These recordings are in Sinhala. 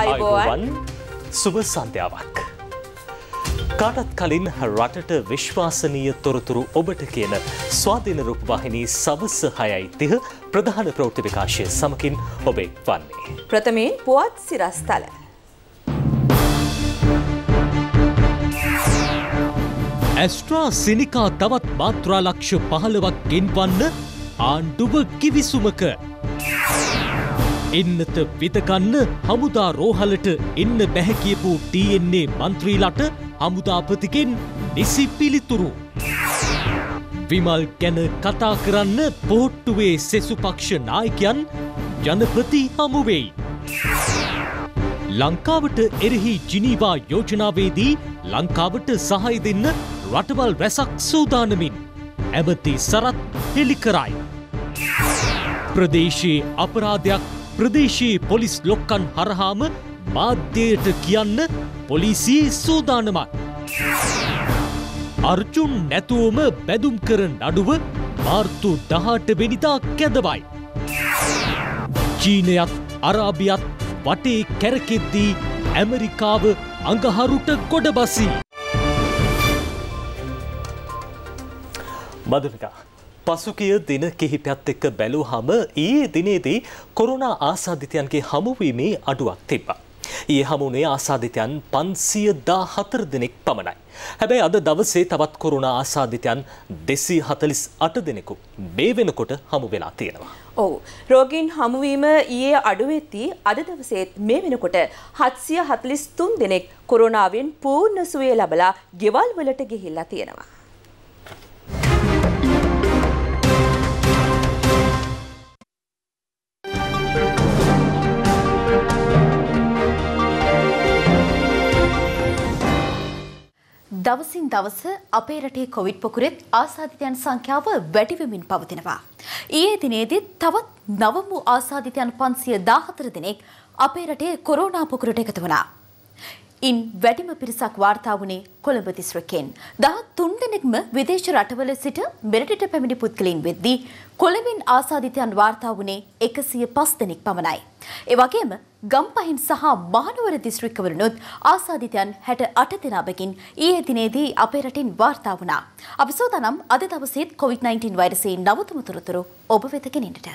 ආයුබෝවන් සුභ සන්ධ්‍යාවක්. කාටත් කලින් රටට විශ්වාසනීය තොරතුරු ඔබට කියන ස්වාධීන රූපවාහිනී සවස හයයි තිහ ප්‍රධාන ප්‍රෞෘති විකාශය සමකින් ඔබේ වන්නේ. ප්‍රථමයෙන් පුවත් සිරස්තල. ඇස්ට්‍රා සිනිකා තවත් මාත්‍රා ලක්ෂ පහළවක් ගෙන්වන්න ආණ්ඩුව කිවිසුමක. එන්නත විතකන්න හමුදා රෝහලට එන්න බැහැ කියපු TNA මන්ත්‍රීලට හමුදාපතිකෙන් නිසි පිළිතුරු. විමල් ගැන කතා කරන්න පෝට්ටුවේ සෙසුපක්ෂ නායකයන් ජනපති හමුවෙයි. ලංකාවට එරෙහි ජිනීවා යෝජනාවේදී ලංකාවට සහය දෙන්න රටවල් රැසක් සූදානමින් ඇමති සරත් හෙළි කරයි. ප්‍රදේශයේ අපරාධයක් ප්‍රදේශයේ පොලිස් ලොක්කන් හරහාම මාධ්‍යයට කියන්න පොලිසිය සූදානමක්. අර්ජුන් නැතුවම බැදුම් කර නඩුව මාර්තු දහට වෙනිතා කැදවයි. චීනයත් අරාබියත් වටේ කැරකෙද්දී ඇමරිකාව අඟහරුට ගොඩබසී. බදුනිකා පසුගිය දින කිහිපයත් එක්ක බැලුවහම ඊයේ දිනේදී කොරෝනා ආසාදිතයන්ගේ හමුවීමේ අඩුවක් තිබ්බා. ඊයේ හමුුණේ ආසාදිතයන් 514 දෙනෙක් පමණයි. හැබැයි අද දවසේ තවත් කොරෝනා ආසාදිතයන් 248 දෙනෙකු මේ වෙනකොට හමු වෙලා තියෙනවා. ඔව්. රෝගීන් හමුවීම ඊයේ අඩු වෙද්දී අද දවසේත් මේ වෙනකොට 743 දෙනෙක් කොරෝනාවෙන් පූර්ණ සුවය ලබලා ගෙවල් වලට ගිහිල්ලා තියෙනවා. දවසින් දවස අපේ රටේ කොවිඩ් පොකුරෙත් ආසාධිතයන් සංඛ්‍යාව වැඩිවෙමින් පවතිනවා. ඊයේ දිනේදී තවත් නවමු ආසාධිතයන් 514 දෙනෙක් අපේ රටේ කොරෝනා පොකුරට එකතු වුණා. ඉන් වැඩිම පිරිසක් වාර්තා වුණේ කොළඹ දිස්ත්‍රික්කෙන්. 13 දෙනෙක්ම විදේශ රටවල සිට මෙරටට පැමිණි පුද්ගලයින් වෙද්දී කොළඹින් ආසාදිතයන් වාර්තා වුණේ 105 දෙනෙක් පමණයි. ඒ වගේම ගම්පහින් සහ මහනුවර දිස්ත්‍රික්කවලුනුත් ආසාදිතයන් 68 දෙනා බැගින් ඊයේ දිනේදී අපේ රටින් වාර්තා වුණා. අපි සූදානම් අද දවසේත් COVID-19 වෛරසයේ නවතම තොරතුරු ඔබ වෙත ගෙනෙන්නට.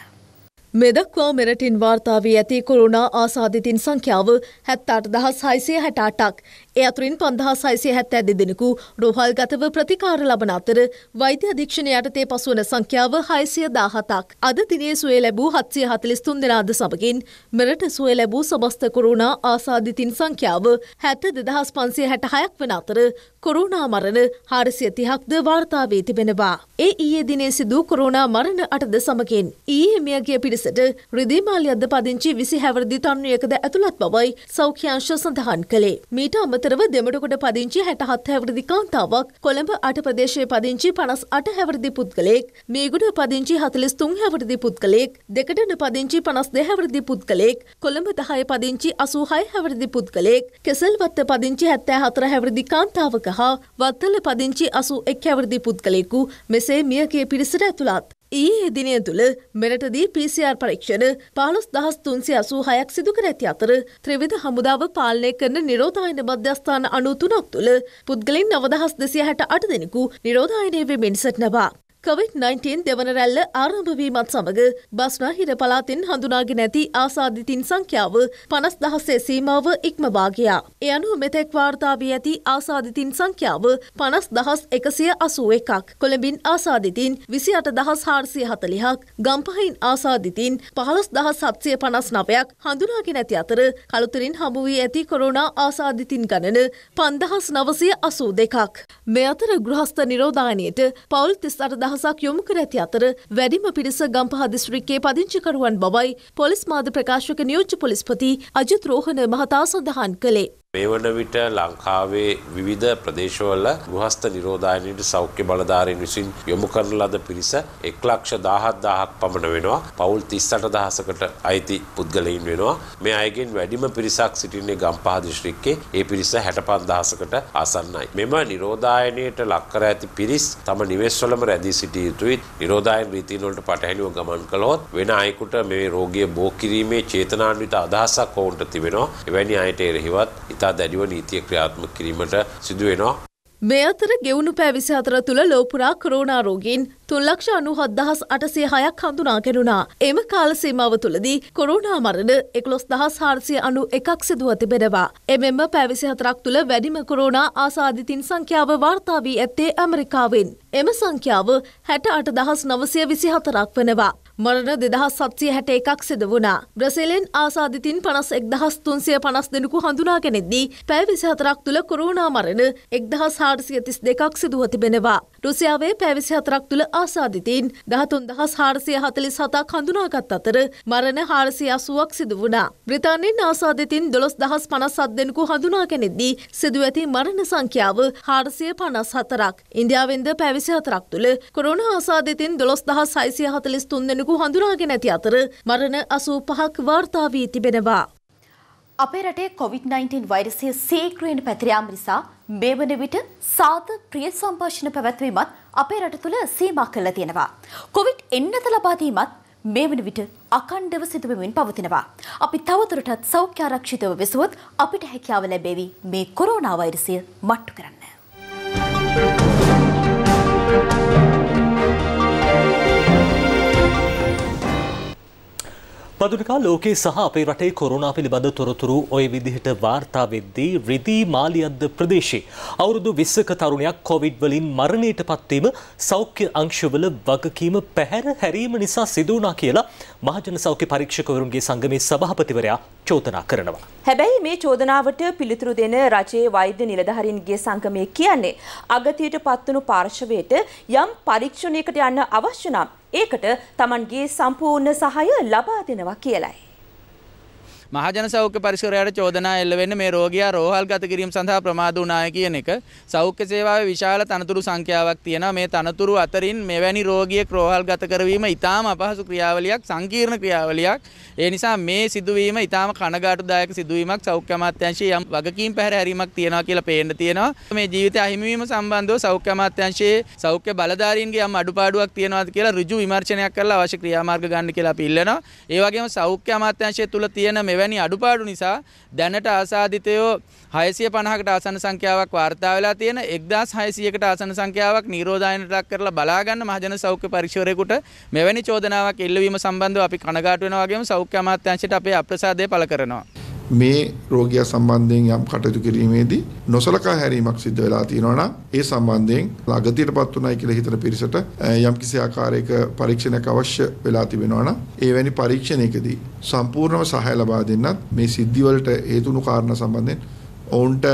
මෙදක්වා මෙරටින් වාර්තාාවී ඇති කොරුණා ආසාධිතින් සංඛ්‍යාව හැත්තාට දහස් හයිසය හැටාටක්. එ අතුරින් පන්දහා සයිසය හැත් ඇදි දෙෙනෙකු රෝහල් ගතව ප්‍රතිකාර ලබන අතර වෛද්‍ය අධීක්ෂණ යටතේ පසුවන සංඛ්‍යාව හයිසිය දාහතක්. අද දිනේ සුවේ ලැබූ හත්සිය හතලිස්තුන් දෙනාද සමගින් මෙරට සුවේ ලැබූ සබස්ත කොරුණා ආසාධිතින් සංඛ්‍යාව හැත දෙදහස් පන්සේ හැට හයක් වන අතර කොරුණා මරණ හාරසිය තිහක්ද වාර්තාාවී තිබෙනවා. ඒ ඊයේ දිනේ සිදූ කොරුණා මරණ අටද සමගින්. ඊහමියගේ පිරිස ලෙසට රිදිමාලියද්ද පදිංචි විසි හැවරදි තන්නුවයකද ඇතුළත් බවයි සෞඛ්‍යංශ සඳහන් කළේ. මීට අමතරව දෙමටකොට පදිංචි හැටහත් හැවරදි කාන්තාවක් කොළඹ අට ප්‍රදේශයේ පදිංචි පනස් අට හැවරදි පුද්ගලෙක් මේගුඩ පදිංචි හතලිස් තුන් හැවරදි පුද්ගලෙක් දෙකටන පදිංචි පනස් දෙහැවරදි පුද්ගලෙක් කොළඹ දහය පදිංචි අසූහයි හැවරදි පුද්ගලෙක් කෙසල්වත්ත පදිංචි හැත්තෑ හතර හැවරදි කාන්තාවක හා වත්තල පදිංචි අසු එක් හැවරදි පුද්ගලෙකු මෙසේ මියගේ පිරිසට ඇතුළත්. ඊයේ දිනය තුළ මෙරටදී පිසිR පරීක්ෂණ පාලොස් දහස් තුන්සි අසූ හයක් සිදුකර ඇති අතර ත්‍රවිධ හමුදාව පාලනය කරන නිරෝධායන මධ්‍යස්ථාන අනුතුනක් තුළ පුද්ගලින් නවදහස් දෙසිය හැට අට දෙනෙකු නිරෝධායනය වෙමින් සටනවා. කොවිD-19 දෙවන රැල්ල ආරම්භවීමත් සමඟ බස්නාහිර පලාතෙන් හඳුනාගෙන ඇති ආසාධිතින් සංඛ්‍යාව පනස් දහස්සේ සීමාව ඉක්මවාගයා. එ අනුව මෙතෙක් වාර්තාාවී ඇති ආසාධිතින් සංඛ්‍යාව පනස් දහස් එකසිය අසුව එකක් කොළඹින් ආසාධිතින් විසි අට දහස් හාර්සිය හතලිහක් ගම්පහහින් ආසාධිතින් පහළොස් දහස් සත්සය පනස් නවයක් හඳුනාගෙන ඇති අතර කළුතරින් හමුුවී ඇති කොරුණා ආසාධිතින් ගණන පන්දහස් නවසය අසූ දෙකක්. මෙ අතර ගෘහස්ථ නිරෝධානයට පවුල් තිස් අටදහ දහසක් යොමු කර ඇති අතර වැඩිම පිරිස ගම්පහ දිස්ත්‍රික්කයේ පදිංචිකරුවන් බවයි පොලිස් මාධ්‍ය ප්‍රකාශක නියෝජ්‍ය පොලිස්පති අජිත් රෝහණ මහතා සඳහන් කළේ. මේ වන විට ලංකාවේ විවිධ ප්‍රදේශවල ගෘහස්ත නිරෝධායනයට සෞඛ්‍ය බලධාරීන් විසින් යොමු කරන ලද පිරිස එක් ලක්ෂ දාහත් දහක් පමණ වෙනවා පවුල් තිස්සට දහසකට අයිති පුද්ගලයින් වෙනවා මේ අයගෙන් වැඩිම පිරිසක් සිටින්නේ ගම්පහ දිශ්‍රික්කේ ඒ පිරිස හැට පන්දහසකට ආසන්නයි මෙම නිරෝධායනයට ලක්කර ඇති පිරිස් තම නිවෙස්වලම රැදී සිටිය යුතුයි නිරෝධායන රීතිනොලට පටහැනිව ගමන් කළොත් වෙන අයෙකුට මේ රෝගය බෝ කිරීමේ චේතනාන්විත අදහසක් ඔවුන්ට තිබෙනවා එවැනි අයට එරෙහිවත් ඉතා දැඩිව නීතිය ක්‍රියාත්මක කිරීමට සිදුවෙනවා. මේ අතර ගෙවුණු පැවිසි අතර තුළ ලෝපුරා කොරෝනාරෝගීන් තුල්ලක්ෂ අනු හත්දහස් අටසේ හයක් හඳුනා කෙනුණා. එම කාලසීමාව තුළදී කොරුණා මරණ එකොස් දහස් හාර්සිය අනු එකක් සිදුව තිබෙනවා. එමෙම පැවිසි හතරක් තුළ වැඩිම කොරෝනා ආසාධිතින් සංඛ්‍යාව වාර්තා වී ඇත්තේ ඇමරිකාවෙන්. එම සංඛ්‍යාව හැට අට දහස් නවසය විසි හතරක් වනවා. මරණ දෙදහස් සත්සිය හැට එකක් සිද වුණා. බ්‍රසිලෙන් ආසාධිතින් පනස් එක්දහස් තුන්සිය පනස් දෙනෙකු හඳුනාගෙනෙද්දී පැවිසි හතරක් තුළ කොරුණා මරණ එක්දහස් හාටසිය තිස් දෙකක් සිදුව තිබෙනවා. රුසියාවේ පැවිසි හතරක් තුළ ආසාධිතීන් දහතුන් දහස් හාරසිය හතලිස් හතා කඳුනාගත් අතර මරණ හාරසිය අසුවක් සිදු වුණා. බ්‍රතාන්යෙන් ආසාධිතින් දොළොස් දහස් පනස් අත් දෙෙනෙකු හඳුනා කෙනෙද්දී සිදු ඇති මරණ සංඛ්‍යාව හාරසිය පනස් හතරක්. ඉන්දියාවෙන්ද පැවිසි හතරක් තුළ කොරුණ ආසාධිතින් දොළොස් දහස් සයිසිය හතලිස් තුන්දෙනෙකු හඳුනාගෙන ඇති අතර මරණ අසූ පහක් වාර්තාාවී තිබෙනවා. අපේ රටේ COVID-19 වෛරසය සීක්‍රයෙන් පැතිර යාම නිසා මේ වන විට සාත ප්‍රිය සංഭാෂණ පැවැත්වීමත් අපේ රට තුළ සීමා කරලා තියෙනවා. COVID එන්නත ලබා දීමත් මේ වන විට අඛණ්ඩව සිදු වෙමින් පවතිනවා. අපි තවදුරටත් සෞඛ්‍ය ආරක්ෂිතව විසවොත් අපිට හැකියාව ලැබෙවි මේ කොරෝනා වෛරසය මට්ටු කරන්න. මදුනිකා ලෝකයේ සහ අපේ රටේ කොරුණා පිළිබඳ තොරතුරු ඔය විදිහට වාර්තා වෙද්දී රිදී මාලියද්ද ප්‍රදේශයේ අවුරුදු 20ක තරුණයක් කොවිඩ් වලින් මරණයට පත්වීම සෞඛ්‍ය අංශවල වගකීම පැහැර හැරීම නිසා සිදු වුණා කියලා මහජන සෞඛ්‍ය පරීක්ෂකවරුන්ගේ සංගමේ සභාපතිවරයා චෝදනා කරනවා. හැබැයි මේ චෝදනාවට පිළිතුරු දෙන රජයේ වෛද්‍ය නිලධාරීන්ගේ සංගමය කියන්නේ අගතියට පත්වුණු පාර්ශවයට යම් පරීක්ෂණයකට යන්න අවශ්‍ය නම් ඒකට තමන්ගේ සම්පූර්ණ සහය ලබා දෙනවා කියලයි. මහජන සෞඛ්‍ය පරිසරයට චෝදනා එල්ල වෙන්නේ මේ රෝගියා රෝහල් ගත කිරීම සඳහා ප්‍රමාද වුණාය කියන එක. සෞඛ්‍ය සේවාවේ විශාල තනතුරු සංඛ්‍යාවක් තියෙනවා. මේ තනතුරු අතරින් මෙවැනි රෝගියෙක් රෝහල් ගත කරවීම ඉතාම අපහසු ක්‍රියාවලියක්, සංකීර්ණ ක්‍රියාවලියක්. ඒ නිසා මේ සිදුවීම ඉතාම කනගාටුදායක සිදුවීමක් සෞඛ්‍ය අමාත්‍යාංශයේ යම් වගකීම් පැහැර හැරීමක් තියෙනවා කියලා පේන්න තියෙනවා. මේ ජීවිත අහිමිවීම සම්බන්ධව සෞඛ්‍ය අමාත්‍යාංශයේ සෞඛ්‍ය බලධාරීන්ගේ යම් අඩුපාඩුවක් තියෙනවාද කියලා ඍජු විමර්ශනයක් කරලා අවශ්‍ය ක්‍රියාමාර්ග ගන්න කියලා අපි ඉල්ලනවා. ඒ වගේම සෞඛ්‍ය අමාත්‍යාංශය තුල තියෙන මෙවැනි එවැනි අඩුපාඩු නිසා දැනට ආසාධිතයෝ හයසිය පණහකට ආසන සංඛ්‍යාවක් වාර්තා වෙලා තියෙන එක්දස් හයසියකට ආසන සංඛ්‍යාවක් නිරෝධායනටක් කරලා බලාගන්න මහජන සෞඛ්‍ය පරිශවරයකුට මෙවැනි චෝදනාවක් එල්ලවීම සම්බන්ධව අපි කනගාටු වෙනවා වගේම සෞඛ්‍ය අමාත්‍යාංශයට අපේ අප්‍රසාදය පළ කරනවා. මේ රෝගියා සම්බන්ධයෙන් යම් කටයුතු කිරීමේදී නොසලකා හැරීමක් සිද්ධ වෙලා තියෙනවා නම් ඒ සම්බන්ධයෙන් ලාගතියටපත් උනායි කියලා හිතන පිරිසට යම් කිසි ආකාරයක පරීක්ෂණයක් අවශ්‍ය වෙලා තිබෙනවා නම් ඒවැනි පරීක්ෂණයකදී සම්පූර්ණව සහාය ලබා දෙන්නත් මේ සිද්ධි වලට හේතුණු කාරණා සම්බන්ධයෙන් ඔවුන්ට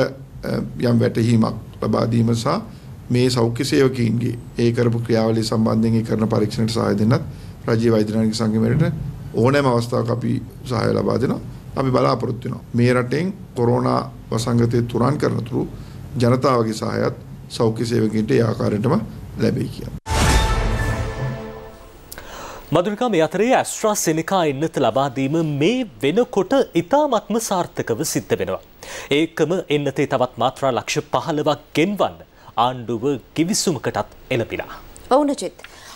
යම් වැටහීමක් ලබා දීම සහ මේ සෞඛ්‍ය සේවකීන්ගේ ඒ කරපු ක්‍රියාවලිය සම්බන්ධයෙන් ඒ කරන පරීක්ෂණයට සහාය දෙන්නත් රජීව වෛද්‍යනායක සංගමයට ඕනෑම අවස්ථාවක අපි සහාය ලබා දෙනවා අපි බලාපොරොත්තු වෙනවා. මේ රටෙන් කොරෝනා වසංගතය තුරන් කරනතුරු ජනතාවගේ සහයත් සෞඛ්‍ය සේවකයන්ට ඒ ආකාරයටම ලැබෙයි කියලා. මදුරිකා මේ අතරේ ඇස්ට්‍රා සෙනිකා එන්නත ලබාදීම මේ වෙනකොට ඉතාමත්ම සාර්ථකව සිද්ධ වෙනවා. ඒකම එන්නතේ තවත් මාත්‍රා ලක්ෂ පහළවක් ගෙන්වන්න ආණ්ඩුව කිවිසුමකටත් එළපිලා. ඔවුනජිත්.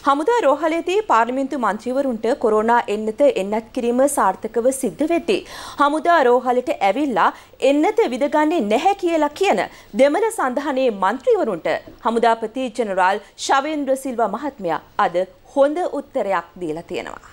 හමුදා රෝහලේදී පාර්ලිමේන්තු මන්ත්‍රීවරුන්ට කොරෝනා එන්නත එන්නත් කිරීම සාර්ථකව සිද්ධ වෙද්දී හමුදා රෝහලට ඇවිල්ලා එන්නත විදගන්නේ නැහැ කියලා කියන දෙමළ සඳහනේ මන්ත්‍රීවරුන්ට හමුදාපති ජෙනරාල් ශවේන්ද්‍ර සිල්වා මහත්මයා අද හොඳ උත්තරයක් දීලා තියෙනවා.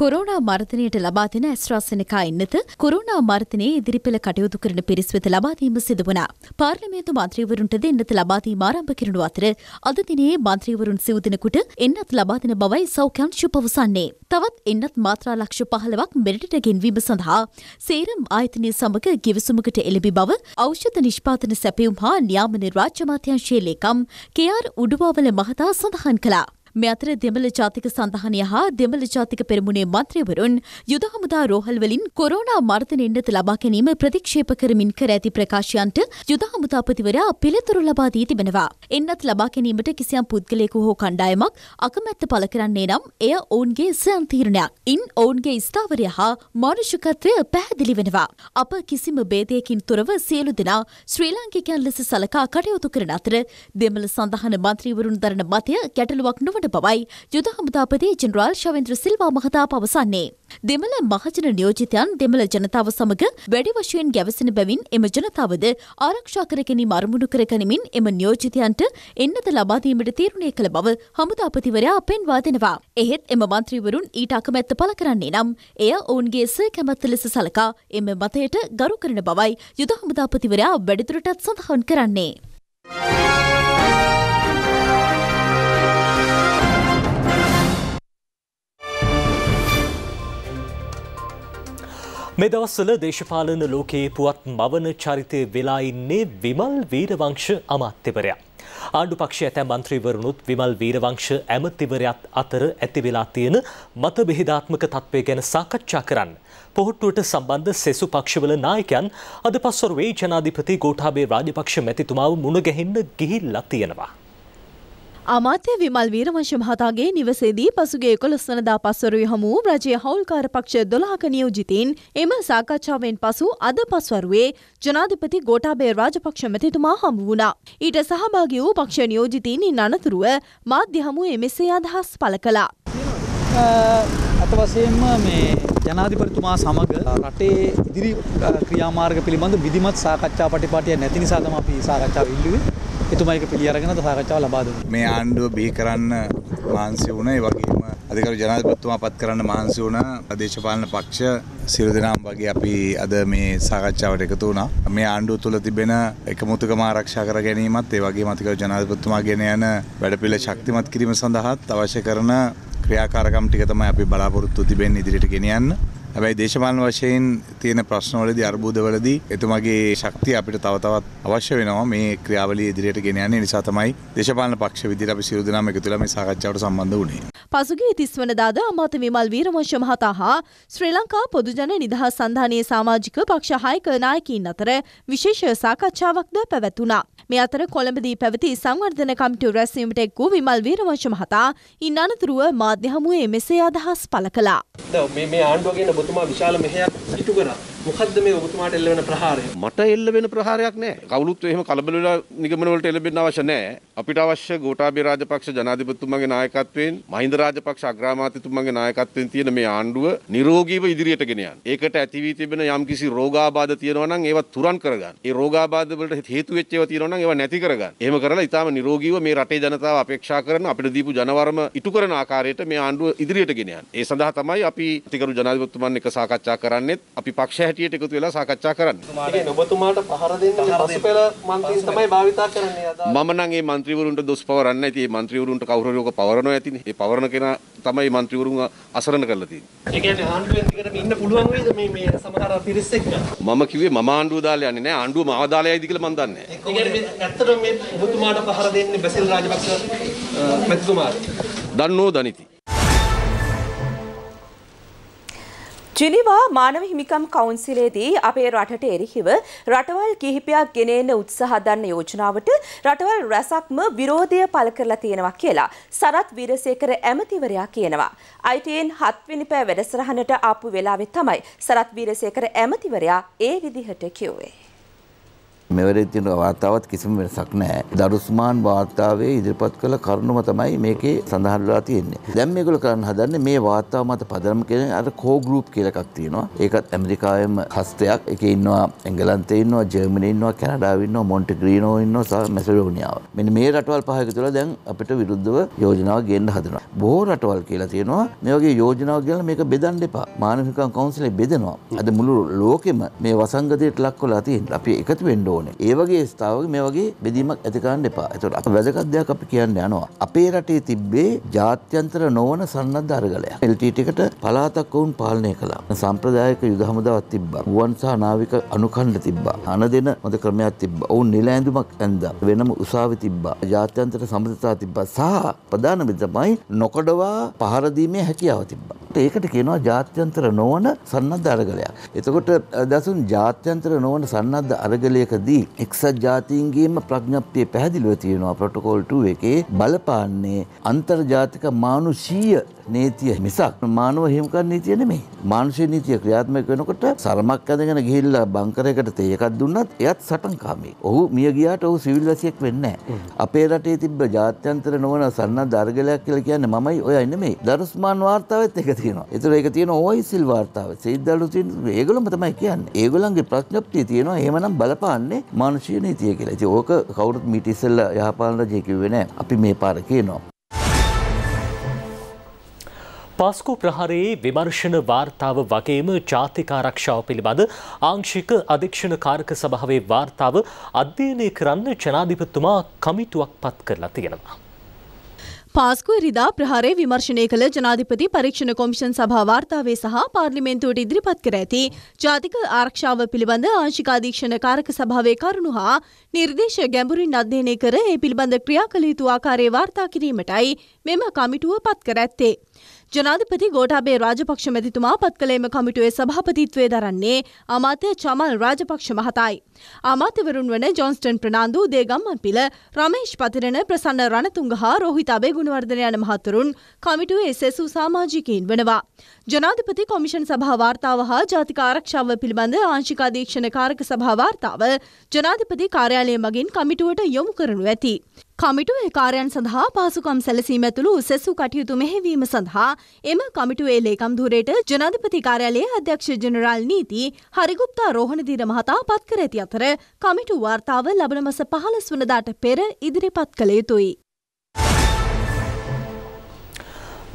කොරෝනා මර්ධනයට ලබා දෙන ඇස්ට්‍රාසෙනකා එන්නත කොරෝනා මර්ධනයේ ඉදිරිපෙළ කටයුතු කරන පිරිස් වෙත ලබා දීම සිදු වුණා. පාර්ලිමේන්තු මන්ත්‍රීවරුන්ටද එන්නත ලබා දීම ආරම්භ කරනු අතර අද දිනයේ මන්ත්‍රීවරුන් සිව් දිනකට එන්නත් ලබා දෙන බවයි සෞඛ්‍යංශය පවසන්නේ. තවත් එන්නත් මාත්‍රා ලක්ෂ 15ක් මෙරටට ගෙන්වීම සඳහා සේරම් ආයතනය සමග ගිවිසුමකට එළඹි බව ඖෂධ නිෂ්පාදන සැපයුම් හා න්‍යාම නිර්වාච මාත්‍යංශයේ ලේකම් කේ.ආර්. උඩුවාවල මහතා සඳහන් කළා. මේ අතර දෙමළ ජාතික සඳහනය හා දෙමළ ජාතික පෙරමුණේ මන්ත්‍රීවරුන් යුද හමුදා රෝහල්වලින් කොරෝනා මර්ධනෙන්නත ලබා ගැනීම ප්‍රතික්ෂේප කරමින් කර ඇති ප්‍රකාශයන්ට යුද හමුදාපතිවරයා පිළිතුරු ලබා දී තිබෙනවා. එන්නත් ලබා ගැනීමට කිසියම් පුද්ගලයෙකු හෝ කණ්ඩායමක් අකමැත්ත පළ කරන්නේ නම් එය ඔවුන්ගේ ස්වයං තීරණයක්. ඉන් ඔවුන්ගේ ස්ථාවරය හා මානුෂිකත්වය පැහැදිලි වෙනවා. අප කිසිම බේදයකින් තුරව සියලු දෙනා ශ්‍රී ලාංකිකයන් ලෙස සලකා කටයුතු කරන අතර දෙමළ සඳහන මන්ත්‍රීවරුන් දරන මතය ගැටලුවක් නොවන ලද බවයි යුද හමුදාපති ජනරාල් ශවෙන්ද්‍ර සිල්වා මහතා පවසන්නේ. දෙමළ මහජන නියෝජිතයන් දෙමළ ජනතාව සමඟ වැඩි වශයෙන් ගැවසෙන බැවින් එම ජනතාවද ආරක්ෂා කරගැනීම අරමුණු කරගනිමින් එම නියෝජිතයන්ට එන්නද ලබාදීමට තීරණය කළ බව හමුදාපතිවරයා පෙන්වා දෙනවා. එහෙත් එම මන්ත්‍රීවරුන් ඊට අකමැත්ත පළ කරන්නේ නම් එය ඔවුන්ගේ ස කැමැත්ත ලෙස සලකා එම මතයට ගරු කරන බවයි යුද හමුදාපතිවරයා වැඩිදුරටත් සඳහන් කරන්නේ. මේ දවස්වල දේශපාලන ලෝකයේ පුවත් මවන චරිතය වෙලා ඉන්නේ විමල් වීරවංශ අමාත්‍යවරයා. ආණ්ඩු පක්ෂයේ ඇතැම් മന്ത്രിවරුනුත් විමල් වීරවංශ ඇමතිවරයාත් අතර ඇති වෙලා තියෙන මත බෙහෙදාත්මක තත්ත්වය ගැන සාකච්ඡා කරන්න. පොහොට්ටුවට සම්බන්ධ සෙසු පක්ෂවල නායකයන් අද පස්වරුවේ ජනාධිපති ගෝඨාභය රාජපක්ෂ මැතිතුමාව මුණ ගැහෙන්න ගිහිල්ලා තියෙනවා. අමාත්‍ය විමල් වීරවංශ මහතාගේ නිවසේදී පසුගිය 11 වෙනිදා පස්වරුවේ හමු වූ රජයේ හවුල්කාර පක්ෂ 12ක නියෝජිතින් එම සාකච්ඡාවෙන් පසු අද පස්වරුවේ ජනාධිපති ගෝඨාභය රාජපක්ෂ මැතිතුමා හමු වුණා. ඊට සහභාගී වූ පක්ෂ නියෝජිතින් අනතුරුව මාධ්‍ය හමුවේ මෙසේ අදහස් පළ කළා. අත වශයෙන්ම මේ ජනාධිපතිතුමා සමග රටේ ඉදිරි ක්‍රියාමාර්ග පිළිබඳ විධිමත් සාකච්ඡා පටිපාටියක් නැති නිසා තමයි අපි සාකච්ඡාව ඉල්ලුවේ. එතුමයික පිළි අරගෙනද සාකච්ඡාව ලබා දුන්නා. මේ ආණ්ඩුව බිහි කරන්න මහන්සි වුණා. ඒ වගේම අධිකරු ජනාධිපතිතුමා පත් කරන්න මහන්සි වුණා. දේශපාලන පක්ෂ සියලු දෙනාම වගේ අපි අද මේ සාකච්ඡාවට එකතු වුණා. මේ ආණ්ඩුව තුළ තිබෙන එකමුතුකම ආරක්ෂා කර ගැනීමත් ඒ වගේම අධිකරු ජනාධිපතිතුමා ගෙන යන වැඩපිළිවෙල ශක්තිමත් කිරීම සඳහාත් අවශ්‍ය කරන ක්‍රියාකාරකම් ටික තමයි අපි බලාපොරොත්තු තිබෙන්නේ ඉදිරියට ගෙනියන්න. හැබැයි දේශපාලන වශයෙන් තියෙන ප්‍රශ්නවලදී අර්බුදවලදී එතුමගේ ශක්තිය අපිට තව තවත් අවශ්‍ය වෙනවා මේ ක්‍රියාවලිය ඉදිරියට ගෙන යන්නේ නිසා තමයි දේශපාලන පක්ෂ විදිහට අපි සියලු දෙනාම එකතු වෙලා මේ සාකච්ඡාවට සම්බන්ධ වුණේ. පසුගිය 30 වෙනිදාද අමාත්‍ය විමල් වීරවංශ මහතා හා ශ්‍රී ලංකා පොදුජන නිදහස් සන්ධානයේ සමාජික පක්ෂ හයක නායකයින් අතර විශේෂ සාකච්ඡාවක්ද පැවැතුණා. මේ අතර කොළඹදී පැවති සංවර්ධන කමිටු රැස්වීමට එක් වූ විමල් වීරවංශ මහතා ඉන් අනතුරුව මාධ්‍ය හමුවේ මෙසේ අදහස් පළ කළා. මේ මේ ආණ්ඩුව ගැන विशाल मेहया इतुगना මොකද්ද මේ ඔබතුමාට එල්ල වෙන ප්‍රහාරය? මට එල්ල වෙන ප්‍රහාරයක් නෑ. කවුරුත් එහෙම කලබල වෙලා නිගමන වලට එළඹෙන්න අවශ්‍ය නෑ. අපිට අවශ්‍ය ගෝඨාභය රාජපක්ෂ ජනාධිපතිතුමාගේ නායකත්වයෙන් මහින්ද රාජපක්ෂ අග්‍රාමාත්‍යතුමාගේ නායකත්වයෙන් තියෙන මේ ආණ්ඩුව නිරෝගීව ඉදිරියට ගෙන යන්න. ඒකට ඇති වී තිබෙන යම්කිසි රෝගාබාධ තියෙනවා නම් ඒවා තුරන් කරගන්න. ඒ රෝගාබාධ වලට හේතු වෙච්ච ඒවා තියෙනවා නම් ඒවා නැති කරගන්න. එහෙම කරලා ඊටාම නිරෝගීව මේ රටේ ජනතාව අපේක්ෂා කරන අපිට දීපු ජනවරම ඉටු කරන ආකාරයට මේ ආණ්ඩුව ඉදිරියට ගෙන යන්න. ඒ සඳහා තමයි අපි අතිගරු ජනාධිපතිතුමන් එක්ක සාකච්ඡා කරන්නේත් අපි පක්ෂ කමිටියට එකතු වෙලා සාකච්ඡා කරන්න. ඔබතුමාට පහර දෙන්න පසුපෙළ මන්ත්‍රීන් තමයි භාවිතා කරන්නේ අද. මම නම් මේ මන්ත්‍රීවරුන්ට දොස් පවරන්නේ නැති මේ මන්ත්‍රීවරුන්ට කවුරු හරි ඔක පවරනවා ඇතිනේ. ඒ පවරන කෙනා තමයි මන්ත්‍රීවරුන් අසරණ කරලා තියෙන්නේ. ඒ කියන්නේ ආණ්ඩුවෙන් දිගටම ඉන්න පුළුවන් වේද මේ මේ සමහර පිරිස් එක්ක? මම කිව්වේ මම ආණ්ඩුව දාලා යන්නේ නැහැ. ආණ්ඩුව මාව දාලා යයිද කියලා මම දන්නේ නැහැ. ඒ කියන්නේ ඇත්තටම මේ ඔබතුමාට පහර දෙන්නේ බැසිල් රාජපක්ෂ මැතිතුමාට. දන්නෝ දනිති. ජිනිවා මානව හිමිකම් කවුන්සිලේදී අපේ රටට එරෙහිව රටවල් කිහිපයක් ගෙනෙන්න උත්සාහ දරන යෝජනාවට රටවල් රැසක්ම විරෝධය පළ කරලා තියෙනවා කියලා සරත් වීරසේකර ඇමතිවරයා කියනවා. ITN 7 වෙනි පෑ වැඩසටහනට ආපු වෙලාවේ තමයි සරත් වීරසේකර ඇමතිවරයා ඒ විදිහට කිව්වේ. මෙවරේ තියෙන වාතාවත් කිසිම වෙනසක් නැහැ. දරුස්මාන් වාතාවේ ඉදිරිපත් කළ කරුණම තමයි මේකේ සඳහන් වෙලා තියෙන්නේ. දැන් මේගොල්ලෝ කරන්න හදන්නේ මේ වාතාව මත පදනම් කරගෙන අර කෝ ගෲප් කියලා එකක් තියෙනවා. ඒකත් ඇමරිකාවෙම හස්තයක්. ඒකේ ඉන්නවා එංගලන්තේ ඉන්නවා, ජර්මනියේ ඉන්නවා, කැනඩාවේ ඉන්නවා, මොන්ටෙග්‍රීනෝ ඉන්නවා, සහ මැසඩෝනියාව. මෙන්න මේ රටවල් පහ එකතු වෙලා දැන් අපිට විරුද්ධව යෝජනාව ගේන්න හදනවා. බොහෝ රටවල් කියලා තියෙනවා මේ වගේ යෝජනාව ගෙනලා මේක බෙදන්න එපා. මානවිකම් කවුන්සිලේ බෙදනවා. අද මුළු ලෝකෙම මේ වසංගතයට ලක් වෙලා තියෙනවා. අපි එකතු වෙන්න ඕනේ. ඒ වගේ ස්ථාවක මේ වගේ බෙදීමක් ඇති කරන්න එපා. ඒතකොට අප වැදගත් දෙයක් අපි කියන්න යනවා. අපේ රටේ තිබ්බේ ජාත්‍යන්තර නොවන සන්නද්ධ අරගලයක්. එල්ටීට් එකට පළාතක් වුන් පාලනය කළා. සම්ප්‍රදායික යුද හමුදාවක් තිබ්බා. ගුවන් සහ නාවික අනුකණ්ඩ තිබ්බා. අන දෙන හොඳ ක්‍රමයක් තිබ්බා. ඔවුන් නිල ඇඳුමක් ඇඳා. වෙනම උසාවි තිබ්බා. ජාත්‍යන්තර සම්බන්ධතා තිබ්බා. සහ ප්‍රධානම තමයි නොකඩවා පහර දීමේ හැකියාව තිබ්බා. ඒකට කියනවා ජාත්‍යන්තර නොවන සන්නද්ධ අරගලයක්. එතකොට දසුන් ජාත්‍යන්තර නොවන සන්නද්ධ අරගලයකදී දී එක්සත් ජාතීන්ගේම ප්‍රඥප්තිය පැහැදිලිව තියෙනවා ප්‍රොටෝකෝල් 2 එකේ බලපාන්නේ අන්තර්ජාතික මානුෂීය නීතිය මිසක් මානව හිමිකම් නීතිය නෙමෙයි. මානුෂීය නීතිය ක්‍රියාත්මක වෙනකොට සරමක් ඇඳගෙන ගිහිල්ලා බංකරයකට තේ එකක් දුන්නත් එයත් සටන්කාමී. ඔහු මිය ගියාට ඔහු සිවිල් වැසියෙක් වෙන්නේ නැහැ. අපේ රටේ තිබ්බ ජාත්‍යන්තර නොවන සන්නද්ධ අරගලයක් කියලා කියන්නේ මමයි ඔයයි නෙමෙයි. දරුස්මාන් වාර්තාවෙත් ඒක තියෙනවා. ඒතර ඒක තියෙන ඕයිසිල් වාර්තාවේ. සෙයිද්දලු තියෙන ඒගොල්ලොම තමයි කියන්නේ. ඒගොල්ලන්ගේ ප්‍රඥප්තිය තියෙනවා. එහෙමනම් බලපාන්නේ කියන්නේ මානුෂීය නීතිය කියලා. ඉතින් ඕක කවුරුත් මීට ඉස්සෙල්ලා යහපාලන රජය කිව්වේ නැහැ. අපි මේ පාර කියනවා. පාස්කු ප්‍රහරයේ විමර්ශන වාර්තාව වගේම ජාතික ආරක්ෂාව පිළිබඳ ආංශික අධීක්ෂණ කාරක සභාවේ වාර්තාව අධ්‍යයනය කරන්න ජනාධිපතිතුමා කමිටුවක් පත් කරලා තියෙනවා. පාස්කුව එරිදා ප්‍රහාරය විමර්ශනය කළ ජනාධිපති පරීක්ෂණ කොමිෂන් සභා වාර්තාවේ සහ පාර්ලිමේන්තුවට ඉදිරිපත් කර ඇති ජාතික ආරක්ෂාව පිළිබඳ ආංශික අධීක්ෂණ කාරක සභාවේ කරුණු හා නිර්දේශ ගැඹුරින් අධ්‍යයනය කර ඒ පිළිබඳ ක්‍රියා කළ යුතු ආකාරය වාර්තා කිරීමටයි මෙම කමිටුව පත් කර ඇත්තේ. ජනාධිපති ගෝටාබේ රාජපක්ෂ මැතිතුමා පත්කලේම කමිටුවේ සභාපතිත්වය දරන්නේ අමාත්‍ය චමල් රාජපක්ෂ මහතායි. අමාත්‍යවරුන් වන ජොන්ස්ටන් ප්‍රනාන්දු දේගම්මන් පිළ රමේෂ් පතිරණ ප්‍රසන්න රණතුංග හා රෝහිතාබේ ගුණවර්ධන යන මහතුරුන් කමිටුවේ සෙසු සාමාජිකයින් වනවා. ජනාධිපති කොමිෂන් සභා වාර්තාව හා ජාතික ආරක්ෂාව පිළිබඳ ආංශික අධීක්ෂණ කාරක සභා වාර්තාව ජනාධිපති කාර්යාලය මගින් කමිටුවට යොමු කරනු ඇති. කමිටුවේ කාර්යන් සඳහා පාසුකම් සැලසීම ඇතුළු සෙසු කටයුතු මෙහෙවීම සඳහා එම කමිටුවේ ලේකම් ධූරයට ජනාධිපති කාර්යාලයේ අධ්‍යක්ෂ ජෙනරාල් නීති හරිගුප්තා රෝහණදීර මහතා පත් කර ඇති අතර කමිටු වාර්තාව ලබන මස 15 වනදාට පෙර ඉදිරිපත් කළ යුතුයි.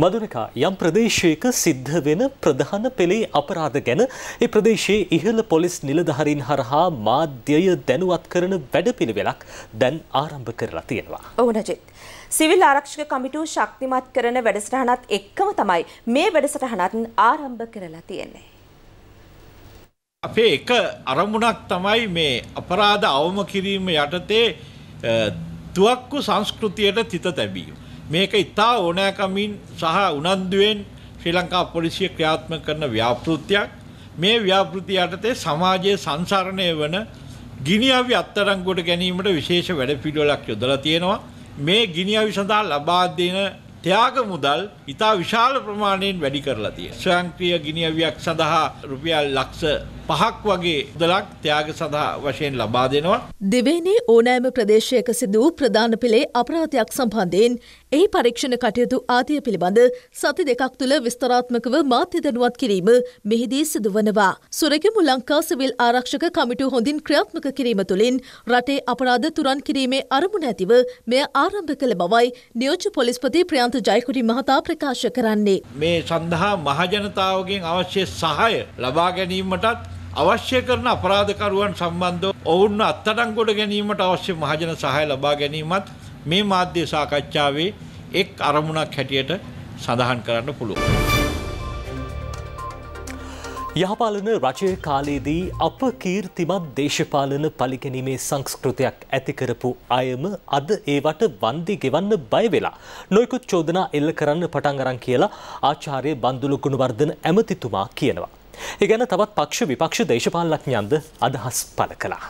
මදුනකා යම් ප්‍රදේශයක සිද්ධ වෙන ප්‍රධාන පෙළේ අපරාධ ගැන ඒ ප්‍රදේශයේ ඉහළ පොලිස් නිලධහරින් හරහා මාධ්‍යය දැනුවත් කරන වැඩපිළිවෙලක් දැන් ආරම්භ කරලා තියෙනවා. ඕනජෙත්. සිවිල් ආරක්ෂක කමිටු ශක්තිමත් කරන වැඩසටහනත් එක්කම තමයි මේ වැඩසටහනත් ආරම්භ කරලා තියෙන්නේ. අපේ එක අරමුණක් තමයි මේ අපරාධ අවම කිරීම යටතේ තුවක්කු සංස්කෘතියට තිත තැබීම. මේක ඉතා ඕනෑකමින් සහ උනන්දුවෙන් ශ්‍රී ලංකා පොලිසිය ක්‍රියාත්මක කරන ව්‍යාපෘතියක් මේ ව්‍යාපෘතිය යටතේ සමාජයේ සංසරණය වන ගිනිඅවි අත්අඩංගුවට ගැනීමට විශේෂ වැඩපිළිවෙලක් යොදලා තියෙනවා මේ ගිනිඅවි සඳහා ලබා දෙන ත්‍යාග මුදල් ඉතා විශාල ප්‍රමාණයෙන් වැඩි කරලා තියෙනවා ස්වයංක්‍රීය ගිනිඅවියක් සඳහා රුපියල් ලක්ෂ පහක් වගේ දලක් ත්‍යාග සඳහා වශයෙන් ලබා දෙනවා. දෙවේනේ ඕනෑම ප්‍රදේශයක සිදූ ප්‍රධාන පෙළේ අපරාධයක් සම්බන්ධයෙන් එහි පරීක්ෂණ කටයුතු ආදිය පිළිබඳ සති දෙකක් තුළ විස්තරාත්මකව මාධ්‍ය දැනුවත් කිරීම මෙහිදී සිදුවනවා. සුරගමු ලංකා සිවිල් ආරක්ෂක කමිටු හොඳින් ක්‍රියාත්මක කිරීම තුළින් රටේ අපරාධ තුරන් කිරීමේ අරමුණ ඇතිව මෙය ආරම්භ කළ බවයි නියෝජ්‍ය පොලිස්පති ප්‍රියන්ත ජයකුඩි මහතා ප්‍රකාශ කරන්නේ. මේ සඳහා මහජනතාවගෙන් අවශ්‍ය සහය ලබා ගැනීමටත් අවශ්‍ය කරන අපරාධකරුවන් සම්බන්ධ ඔවුන් අත්තඩංගොඩ ගැනීමට අවශ්‍ය මහජන සහය ලබා ගැනීමත් මේ මාධ්‍ය සාකච්ඡාවේ එක් අරමුණක් හැටියට සඳහන් කරන්න පුළුවන්. යහපාලන රජය කාලයේදී අප කීර්තිමත් දේශපාලන පලිගැනීමේ සංස්කෘතියක් ඇතිකරපු අයම අද ඒවට වන්දි ගෙවන්න බයවෙලා. නොයකුත් චෝදනා එල්ල කරන්න පටන් අරන් කියලා ආචාරය බන්දුලු ගුණවර්ධන ඇමතිතුමා කියනවා. ඒ ගැන තවත් පක්ෂ විපක්ෂ දේශපාලනඥයන්ද අදහස් පළ කළා.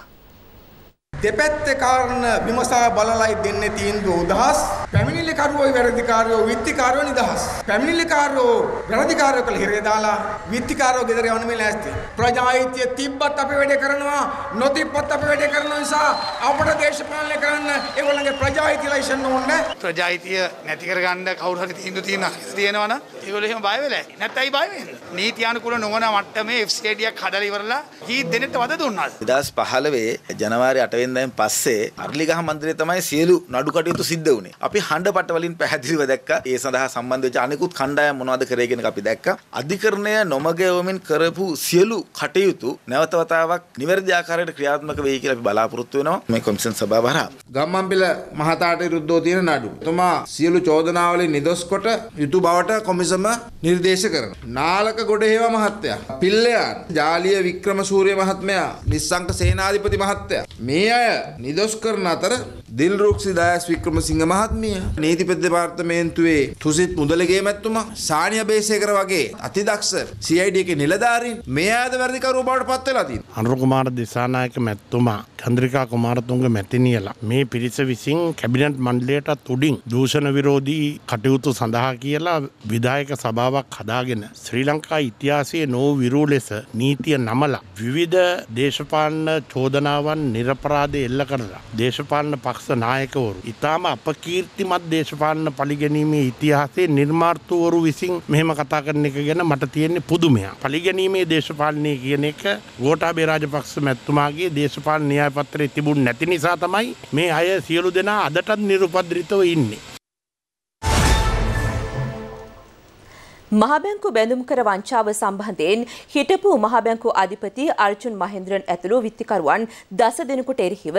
දෙපැත්තේ කාරණ විමසා බලලයි දෙන්නේ තීන්දුව උදහස් පැමිණිලිකරුවෝයි වැරදිකාරයෝ විත්තිකාරයෝ නිදහස් පැමිණිලිකාරයෝ වැරදිකාරයෝ කළ හිරේ දාලා විත්තිකාරයෝ ගෙදර යවන්න මේ ලෑස්ති ප්‍රජාහිතය තිබ්බත් අපි වැඩේ කරනවා නොතිබ්බත් අපි වැඩේ කරන නිසා අපට දේශපාලනය කරන්න ඒගොල්ලන්ගේ ප්‍රජාහිතය ලයිසන් ඕනේ ප්‍රජාහිතය නැති කරගන්න කවුරු හරි තීන්දුව තියෙන තියෙනවනම් ඒගොල්ලෝ එහෙම බය වෙලා නැත්නම් බය වෙන්නේ නීතියානුකූල නොවන මට්ටමේ එෆ්ස්ටේඩියක් හදලා ඉවරලා කී දෙනෙක්ට වද දුන්නාද 2015 ජනවාරි 8 දහයෙන් දැන් පස්සේ අරලිගහ මන්දිරේ තමයි සියලු නඩු කටයුතු සිද්ධ වුණේ. අපි හඬපට වලින් පැහැදිලිව දැක්කා ඒ සඳහා සම්බන්ධ වෙච්ච අනෙකුත් කණ්ඩායම් මොනවද කරේ කියන එක අපි දැක්කා. අධිකරණය නොමග යවමින් කරපු සියලු කටයුතු නැවත වතාවක් නිවැරදි ආකාරයට ක්‍රියාත්මක වෙයි කියලා අපි බලාපොරොත්තු වෙනවා මේ කොමිෂන් සභාව හරහා. ගම්මන්පිල මහතාට විරුද්ධව තියෙන නඩු. එතුමා සියලු චෝදනාවලින් නිදොස් කොට යුතු බවට කොමිසම නිර්දේශ කරනවා. නාලක ගොඩහේව මහත්තයා, පිල්ලයන්, ජාලිය වික්‍රමසූරිය මහත්මයා, නිස්සංක සේනාධිපති මහත්තයා මේ ಅನ್ಯಾಯ ನಿದಸ್ಕರನಾತರ දිල්රුක්ෂි දායස් වික්‍රමසිංහ මහත්මිය නීතිපති දෙපාර්තමේන්තුවේ තුසිත් මුදලගේ මැත්තුමා සානිය බේසේකර වගේ අතිදක්ෂ CID එකේ නිලධාරීන් මේ ආද වැඩිකරුවෝ බවට පත් වෙලා තියෙනවා. අනුර කුමාර දිසානායක මැතිතුමා චන්ද්‍රිකා කුමාරතුංග මැතිනියලා මේ පිරිස විසින් කැබිනට් මණ්ඩලයටත් උඩින් දූෂණ විරෝධී කටයුතු සඳහා කියලා විධායක සභාවක් හදාගෙන ශ්‍රී ලංකා ඉතිහාසයේ නෝ විරූ ලෙස නීතිය නමලා විවිධ දේශපාලන චෝදනාවන් නිරපරාධ එල්ල කරලා දේශපාලන පක්ෂ දක්ෂ නායකවරු. ඉතාම අපකීර්තිමත් දේශපාලන පලිගැනීමේ ඉතිහාසේ නිර්මාර්ථවරු විසින් මෙහෙම කතා කරන එක ගැන මට තියෙන්නේ පුදුමයක්. පලිගැනීමේ දේශපාලනය කියන එක ගෝඨාභය රාජපක්ෂ මැතිතුමාගේ දේශපාලන න්‍යාය පත්‍රයේ තිබුණ නැති නිසා තමයි මේ අය සියලු දෙනා අදටත් නිරුපද්‍රිතව ඉන්නේ. මහබැංකු බැඳුම් කර වංචාව සම්බන්ධයෙන් හිටපු මහබැංකු අධිපති අර්ජුන් මහේන්ද්‍රන් ඇතුළු විත්තිකරුවන් දස දෙනෙකුට එරෙහිව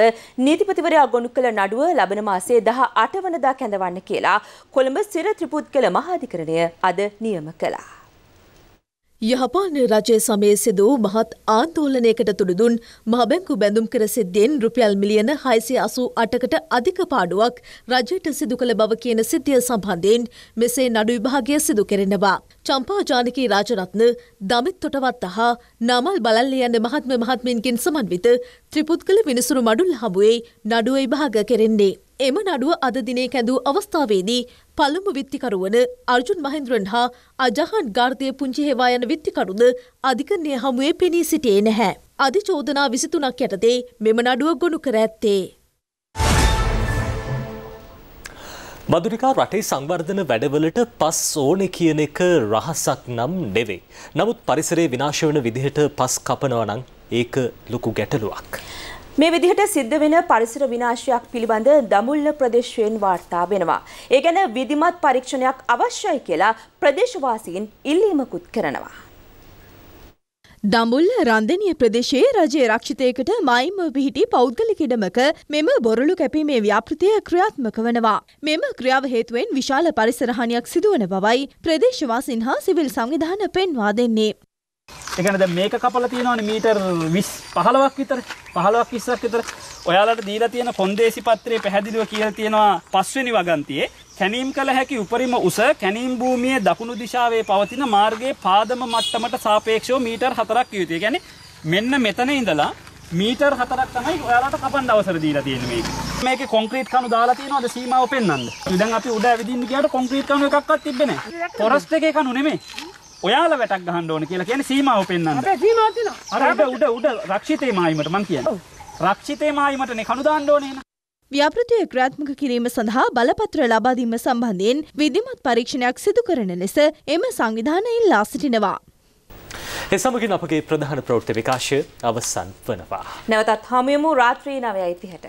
නීතිපතිවරයා ගොනු කළ නඩුව ලබන මාසේ 18 වනදා කැඳවන්න කියලා කොළඹ සිර ත්‍රිපුත්කල මහාධිකරණය අද නියම කළා. යහපාන රජය සමයේ සිදු වූ මහත් ආන්දෝලනයකට තුඩුදුන් මහබැංකු බැඳුම් කර සිද්ධියෙන් රුපියල් මිලියන හයසේ අසූ අටකට අධික පාඩුවක් රජයට සිදු කළ බව කියන සිද්ධිය සම්බන්ධයෙන් මෙසේ නඩු විභාගය සිදු කෙරෙනවා. චම්පා ජානකී රාජරත්න දමිත් තොටවත් හා නමල් බලල්ලි යන මහත්ම මහත්මින්කින් සමන්විත ත්‍රිපුද්ගල විනිසුරු මඩුල් හමුවේ නඩුව විභාග කෙරෙන්නේ. එම නඩුව අද දිනේ කැඳූ අවස්ථාවේදී පළමු විත්තිකරුවන අර්ජුන් මහින්ද්‍රන් හා අජහන් ගාර්ධය පුංචි හෙවා යන විත්තිකරුද අධිකරණය හමුවේ පෙනී සිටියේ නැහැ. අධි චෝදනා විසිතුනක් යටතේ මෙම නඩුව ගොනු කර ඇත්තේ. මදුරිකා රටේ සංවර්ධන වැඩවලට පස් ඕන කියන එක රහසක් නම් නෙවේ. නමුත් පරිසරේ විනාශ වන විදිහට පස් කපනවා නම් ඒක ලොකු ගැටලුවක්. මේ විදිහට සිද්ධ වෙන පරිසර විනාශයක් පිළිබඳ දමුල්ල ප්‍රදේශයෙන් වාර්තා වෙනවා. ඒ ගැන විධිමත් පරීක්ෂණයක් අවශ්‍යයි කියලා ප්‍රදේශවාසීන් ඉල්ලීමකුත් කරනවා. දඹුල්ල රන්දනිය ප්‍රදේශයේ රජයේ රක්ෂිතයකට මයින්ම පිහිටි පෞද්ගලික ඉඩමක මෙම බොරළු කැපීමේ ව්‍යාපෘතිය ක්‍රියාත්මක වනවා. මෙම ක්‍රියාව හේතුවෙන් විශාල පරිසර හානියක් සිදුවන බවයි ප්‍රදේශවාසීන් හා සිවිල් සංවිධාන පෙන්වා දෙන්නේ. එකන දැ මේක කපල තියෙනවාන මීටර් විස් පහලවක් විතර පහලවක් විස්සක් විතර ඔයාලට දීලා තියෙන කොන්දේසි පත්‍රයේ පැහැදිලිව කියල තියෙනවා පස්වෙනි වගන්තියේ කැනීම් කළ හැකි උපරිම උස කැනීම් භූමියේ දකුණු දිශාවේ පවතින මාර්ගයේ පාදම මට්ටමට සාපේක්ෂෝ මීටර් හතරක් යුතුය ගැන මෙන්න මෙතන ඉඳලා මීටර් හතරක් තමයි ඔයාලට කපන්න අවසර දීලා තියෙන්නේ මේක. මේකේ කොන්ක්‍රීට් කණු දාලා තියෙනවද සීමාව පෙන්වන්න. දැන් අපි උඩ ඇවිදින්න ගියාට කොන්ක්‍රීට් කණු එකක්වත් තිබ්බේ නැහැ. ෆොරස්ට් එකේ කණු නෙමෙයි. ඔයාලා වැටක් ගහන්න ඕන කියලා කියන්නේ සීමාව පෙන්වන්න. අපේ සීමාව තියෙනවා. අර උඩ උඩ උඩ රක්ෂිතේ මායිමට මම කියන්නේ. රක්ෂිතේ මායිමටනේ කණු දාන්න ඕනේ නේද? ව්‍යාපෘතිය ක්‍රාත්මක කිරීම සඳහා බලපත්‍ර ලබා දීම සම්බන්ධයෙන් විධිමත් පරීක්ෂණයක් සිදු කරන ලෙස එම සංවිධානය ඉල්ලා සිටිනවා. ඒ සමගින් අපගේ ප්‍රධාන ප්‍රවෘත්ති විකාශය අවසන් වනවා. නැවතත් හමුයමු රාත්‍රී 9:30ට.